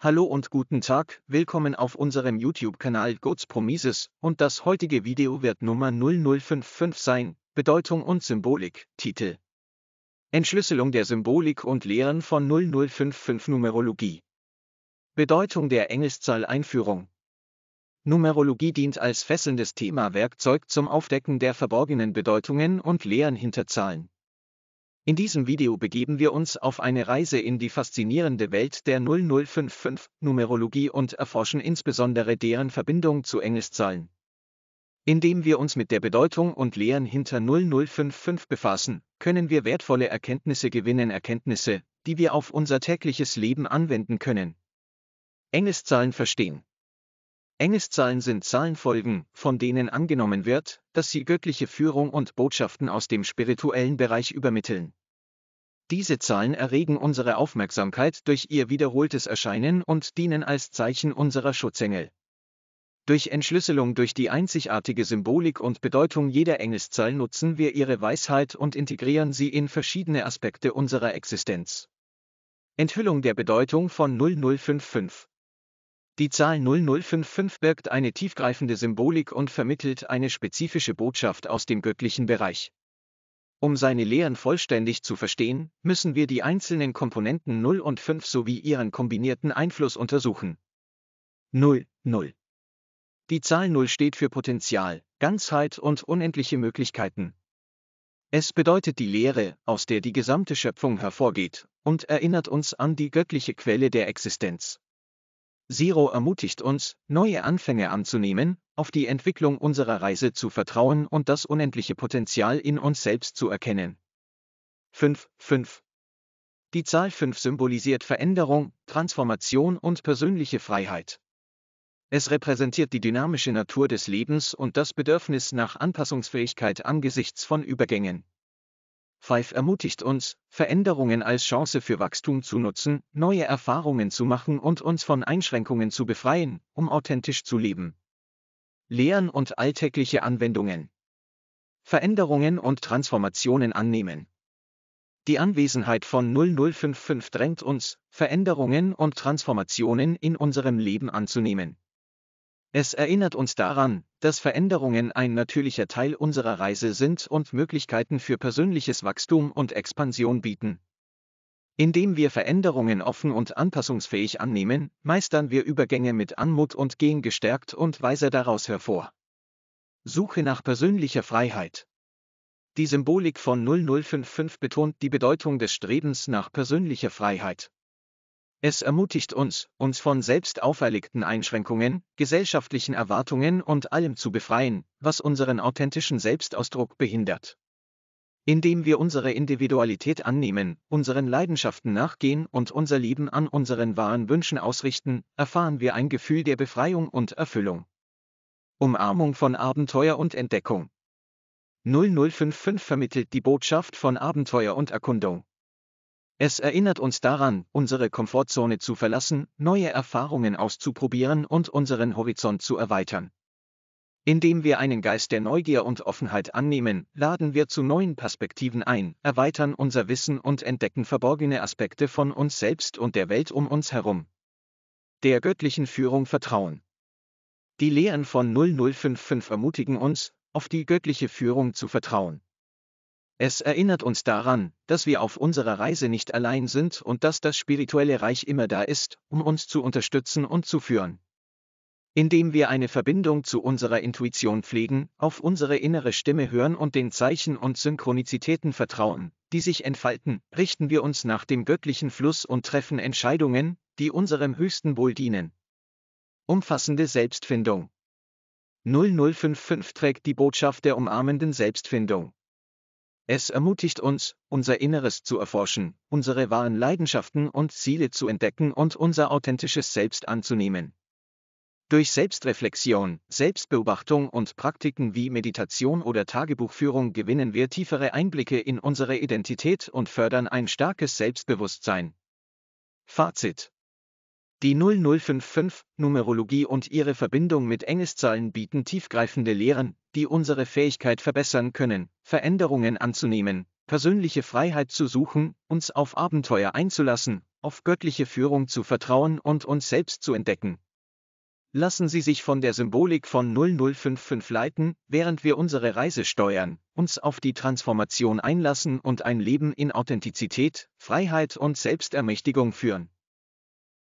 Hallo und guten Tag, willkommen auf unserem YouTube-Kanal Goats Promises und das heutige Video wird Nummer 0055 sein, Bedeutung und Symbolik, Titel. Entschlüsselung der Symbolik und Lehren von 0055 Numerologie. Bedeutung der Engelszahl Einführung. Numerologie dient als fesselndes Thema-Werkzeug zum Aufdecken der verborgenen Bedeutungen und Lehren hinter Zahlen. In diesem Video begeben wir uns auf eine Reise in die faszinierende Welt der 0055 Numerologie und erforschen insbesondere deren Verbindung zu Engelszahlen. Indem wir uns mit der Bedeutung und Lehren hinter 0055 befassen, können wir wertvolle Erkenntnisse gewinnen, Erkenntnisse, die wir auf unser tägliches Leben anwenden können. Engelszahlen verstehen. Engelszahlen sind Zahlenfolgen, von denen angenommen wird, dass sie göttliche Führung und Botschaften aus dem spirituellen Bereich übermitteln. Diese Zahlen erregen unsere Aufmerksamkeit durch ihr wiederholtes Erscheinen und dienen als Zeichen unserer Schutzengel. Durch Entschlüsselung durch die einzigartige Symbolik und Bedeutung jeder Engelszahl nutzen wir ihre Weisheit und integrieren sie in verschiedene Aspekte unserer Existenz. Enthüllung der Bedeutung von 0055 die Zahl 0055 birgt eine tiefgreifende Symbolik und vermittelt eine spezifische Botschaft aus dem göttlichen Bereich. Um seine Lehren vollständig zu verstehen, müssen wir die einzelnen Komponenten 0 und 5 sowie ihren kombinierten Einfluss untersuchen. 0, 0. Die Zahl 0 steht für Potenzial, Ganzheit und unendliche Möglichkeiten. Es bedeutet die Lehre, aus der die gesamte Schöpfung hervorgeht, und erinnert uns an die göttliche Quelle der Existenz. Zero ermutigt uns, neue Anfänge anzunehmen, auf die Entwicklung unserer Reise zu vertrauen und das unendliche Potenzial in uns selbst zu erkennen. 5. 5. Die Zahl 5 symbolisiert Veränderung, Transformation und persönliche Freiheit. Es repräsentiert die dynamische Natur des Lebens und das Bedürfnis nach Anpassungsfähigkeit angesichts von Übergängen. Five ermutigt uns, Veränderungen als Chance für Wachstum zu nutzen, neue Erfahrungen zu machen und uns von Einschränkungen zu befreien, um authentisch zu leben. Lehren und alltägliche Anwendungen. Veränderungen und Transformationen annehmen. Die Anwesenheit von 0055 drängt uns, Veränderungen und Transformationen in unserem Leben anzunehmen. Es erinnert uns daran, dass Veränderungen ein natürlicher Teil unserer Reise sind und Möglichkeiten für persönliches Wachstum und Expansion bieten. Indem wir Veränderungen offen und anpassungsfähig annehmen, meistern wir Übergänge mit Anmut und gehen gestärkt und weiser daraus hervor. Suche nach persönlicher Freiheit. Die Symbolik von 0055 betont die Bedeutung des Strebens nach persönlicher Freiheit. Es ermutigt uns, uns von selbst auferlegten Einschränkungen, gesellschaftlichen Erwartungen und allem zu befreien, was unseren authentischen Selbstausdruck behindert. Indem wir unsere Individualität annehmen, unseren Leidenschaften nachgehen und unser Leben an unseren wahren Wünschen ausrichten, erfahren wir ein Gefühl der Befreiung und Erfüllung. Umarmung von Abenteuer und Entdeckung. 0055 vermittelt die Botschaft von Abenteuer und Erkundung. Es erinnert uns daran, unsere Komfortzone zu verlassen, neue Erfahrungen auszuprobieren und unseren Horizont zu erweitern. Indem wir einen Geist der Neugier und Offenheit annehmen, laden wir zu neuen Perspektiven ein, erweitern unser Wissen und entdecken verborgene Aspekte von uns selbst und der Welt um uns herum. Der göttlichen Führung vertrauen. Die Lehren von 0055 ermutigen uns, auf die göttliche Führung zu vertrauen. Es erinnert uns daran, dass wir auf unserer Reise nicht allein sind und dass das spirituelle Reich immer da ist, um uns zu unterstützen und zu führen. Indem wir eine Verbindung zu unserer Intuition pflegen, auf unsere innere Stimme hören und den Zeichen und Synchronizitäten vertrauen, die sich entfalten, richten wir uns nach dem göttlichen Fluss und treffen Entscheidungen, die unserem höchsten Wohl dienen. Umfassende Selbstfindung 0055 trägt die Botschaft der umarmenden Selbstfindung. Es ermutigt uns, unser Inneres zu erforschen, unsere wahren Leidenschaften und Ziele zu entdecken und unser authentisches Selbst anzunehmen. Durch Selbstreflexion, Selbstbeobachtung und Praktiken wie Meditation oder Tagebuchführung gewinnen wir tiefere Einblicke in unsere Identität und fördern ein starkes Selbstbewusstsein. Fazit die 0055 Numerologie und ihre Verbindung mit Engelszahlen bieten tiefgreifende Lehren, die unsere Fähigkeit verbessern können, Veränderungen anzunehmen, persönliche Freiheit zu suchen, uns auf Abenteuer einzulassen, auf göttliche Führung zu vertrauen und uns selbst zu entdecken. Lassen Sie sich von der Symbolik von 0055 leiten, während wir unsere Reise steuern, uns auf die Transformation einlassen und ein Leben in Authentizität, Freiheit und Selbstermächtigung führen.